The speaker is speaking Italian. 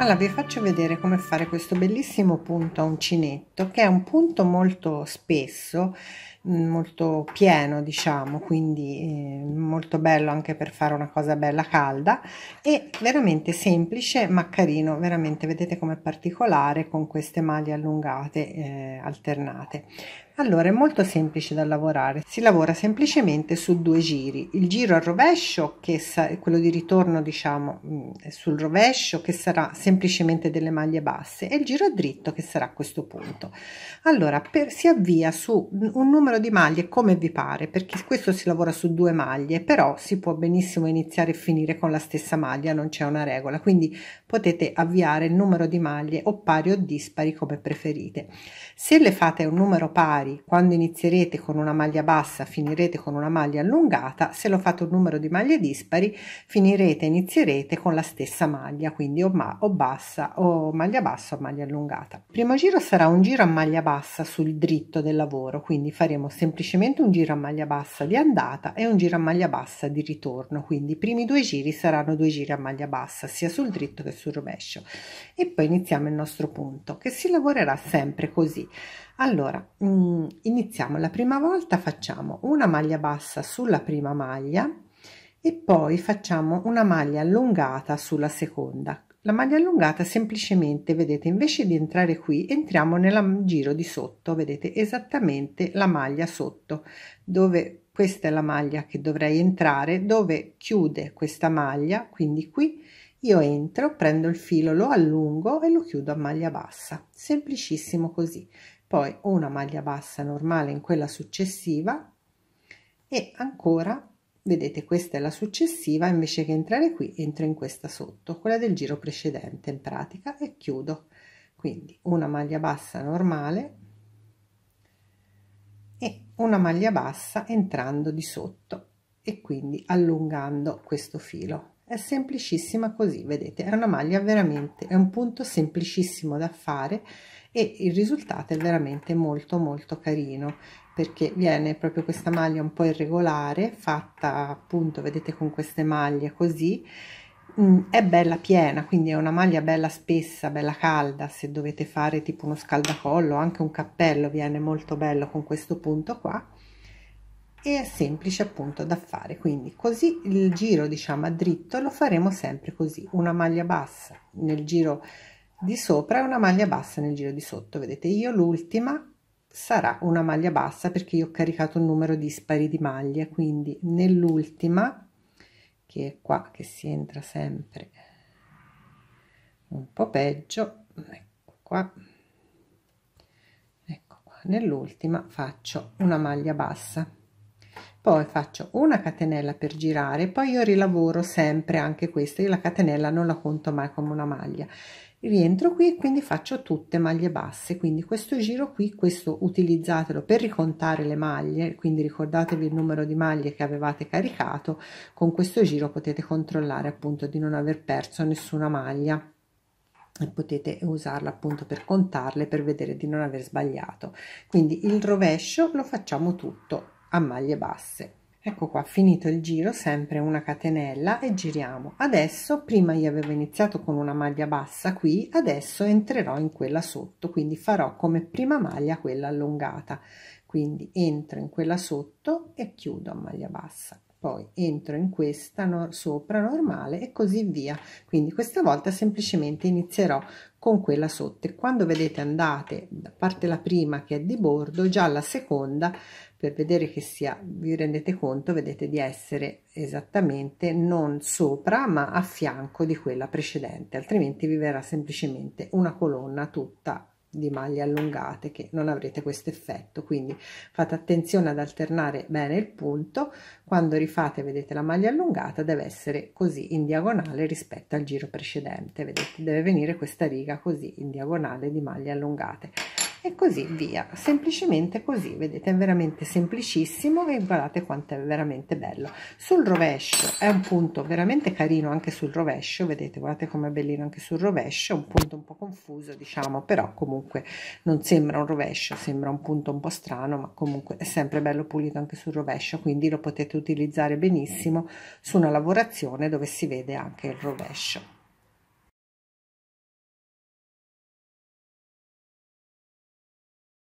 Allora vi faccio vedere come fare questo bellissimo punto a uncinetto che è un punto molto spesso molto pieno diciamo quindi eh, molto bello anche per fare una cosa bella calda e veramente semplice ma carino veramente vedete come particolare con queste maglie allungate eh, alternate allora è molto semplice da lavorare si lavora semplicemente su due giri il giro al rovescio che è quello di ritorno diciamo mm, sul rovescio che sarà semplicemente delle maglie basse e il giro a dritto che sarà questo punto allora per, si avvia su un numero numero di maglie come vi pare perché questo si lavora su due maglie però si può benissimo iniziare e finire con la stessa maglia non c'è una regola quindi potete avviare il numero di maglie o pari o dispari come preferite se le fate un numero pari quando inizierete con una maglia bassa finirete con una maglia allungata se lo fate un numero di maglie dispari finirete inizierete con la stessa maglia quindi o, ma o bassa o maglia bassa o maglia allungata primo giro sarà un giro a maglia bassa sul dritto del lavoro quindi faremo faremo semplicemente un giro a maglia bassa di andata e un giro a maglia bassa di ritorno quindi i primi due giri saranno due giri a maglia bassa sia sul dritto che sul rovescio e poi iniziamo il nostro punto che si lavorerà sempre così allora mm, iniziamo la prima volta facciamo una maglia bassa sulla prima maglia e poi facciamo una maglia allungata sulla seconda la maglia allungata semplicemente, vedete, invece di entrare qui, entriamo nel giro di sotto, vedete, esattamente la maglia sotto, dove questa è la maglia che dovrei entrare, dove chiude questa maglia, quindi qui io entro, prendo il filo, lo allungo e lo chiudo a maglia bassa, semplicissimo così. Poi una maglia bassa normale in quella successiva e ancora vedete questa è la successiva invece che entrare qui entro in questa sotto quella del giro precedente in pratica e chiudo quindi una maglia bassa normale e una maglia bassa entrando di sotto e quindi allungando questo filo è semplicissima così vedete è una maglia veramente è un punto semplicissimo da fare e il risultato è veramente molto molto carino perché viene proprio questa maglia un po' irregolare fatta appunto vedete con queste maglie così mm, è bella piena quindi è una maglia bella spessa bella calda se dovete fare tipo uno scaldacollo anche un cappello viene molto bello con questo punto qua e è semplice appunto da fare quindi così il giro diciamo a dritto lo faremo sempre così una maglia bassa nel giro di sopra e una maglia bassa nel giro di sotto vedete io l'ultima sarà una maglia bassa perché io ho caricato un numero dispari di maglie quindi nell'ultima che è qua che si entra sempre un po peggio ecco qua ecco qua nell'ultima faccio una maglia bassa poi faccio una catenella per girare poi io rilavoro sempre anche questa io la catenella non la conto mai come una maglia rientro qui e quindi faccio tutte maglie basse quindi questo giro qui questo utilizzatelo per ricontare le maglie quindi ricordatevi il numero di maglie che avevate caricato con questo giro potete controllare appunto di non aver perso nessuna maglia e potete usarla appunto per contarle per vedere di non aver sbagliato quindi il rovescio lo facciamo tutto a maglie basse Ecco qua, finito il giro, sempre una catenella e giriamo. Adesso, prima io avevo iniziato con una maglia bassa qui, adesso entrerò in quella sotto, quindi farò come prima maglia quella allungata. Quindi entro in quella sotto e chiudo a maglia bassa poi entro in questa no, sopra normale e così via quindi questa volta semplicemente inizierò con quella sotto e quando vedete andate da parte la prima che è di bordo già la seconda per vedere che sia vi rendete conto vedete di essere esattamente non sopra ma a fianco di quella precedente altrimenti vi verrà semplicemente una colonna tutta di maglie allungate che non avrete questo effetto quindi fate attenzione ad alternare bene il punto quando rifate vedete la maglia allungata deve essere così in diagonale rispetto al giro precedente vedete deve venire questa riga così in diagonale di maglie allungate e così via semplicemente così vedete è veramente semplicissimo e guardate quanto è veramente bello sul rovescio è un punto veramente carino anche sul rovescio vedete guardate com'è bellino anche sul rovescio un punto un po' confuso diciamo però comunque non sembra un rovescio sembra un punto un po' strano ma comunque è sempre bello pulito anche sul rovescio quindi lo potete utilizzare benissimo su una lavorazione dove si vede anche il rovescio